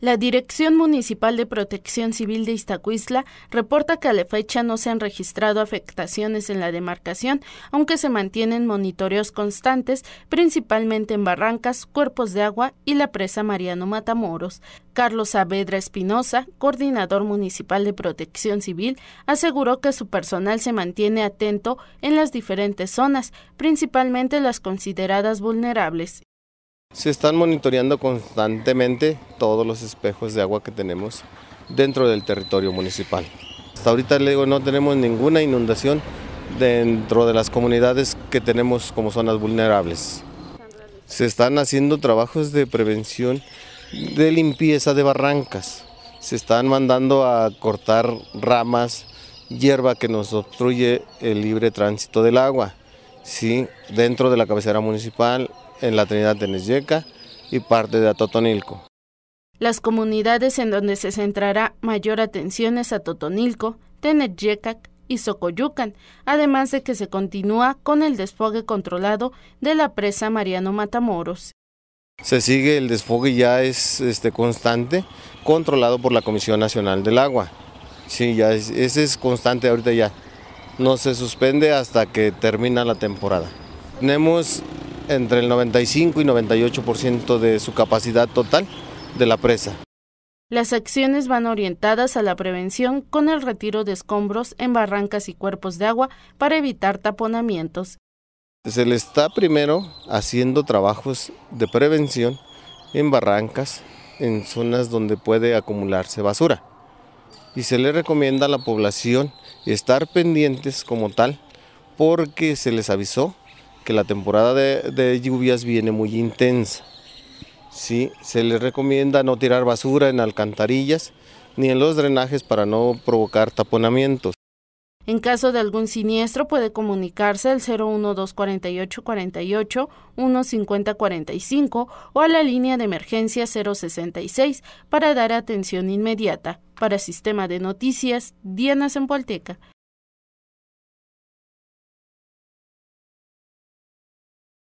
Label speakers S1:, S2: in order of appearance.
S1: La Dirección Municipal de Protección Civil de Iztacuistla reporta que a la fecha no se han registrado afectaciones en la demarcación, aunque se mantienen monitoreos constantes, principalmente en barrancas, cuerpos de agua y la presa Mariano Matamoros. Carlos Saavedra Espinosa, coordinador municipal de Protección Civil, aseguró que su personal se mantiene atento en las diferentes zonas, principalmente las consideradas vulnerables.
S2: Se están monitoreando constantemente todos los espejos de agua que tenemos dentro del territorio municipal. Hasta ahorita le no tenemos ninguna inundación dentro de las comunidades que tenemos como zonas vulnerables. Se están haciendo trabajos de prevención de limpieza de barrancas. Se están mandando a cortar ramas, hierba que nos obstruye el libre tránsito del agua. ¿sí? Dentro de la cabecera municipal en la Trinidad Teneyeca y parte de Atotonilco.
S1: Las comunidades en donde se centrará mayor atención es Atotonilco, tenejecac y Socoyucan, además de que se continúa con el desfogue controlado de la presa Mariano Matamoros.
S2: Se sigue el desfogue ya es este, constante, controlado por la Comisión Nacional del Agua. Sí, ya ese es constante ahorita ya. No se suspende hasta que termina la temporada. Tenemos entre el 95 y 98% de su capacidad total de la presa.
S1: Las acciones van orientadas a la prevención con el retiro de escombros en barrancas y cuerpos de agua para evitar taponamientos.
S2: Se le está primero haciendo trabajos de prevención en barrancas, en zonas donde puede acumularse basura. Y se le recomienda a la población estar pendientes como tal porque se les avisó que la temporada de, lluvias viene muy intensa. ¿sí? Se les recomienda no tirar basura en alcantarillas ni en los drenajes para no provocar taponamientos.
S1: En caso de algún siniestro puede comunicarse al 012 48 o a la línea de emergencia 066 para dar atención inmediata. Para Sistema de Noticias, Diana Zempoalteca.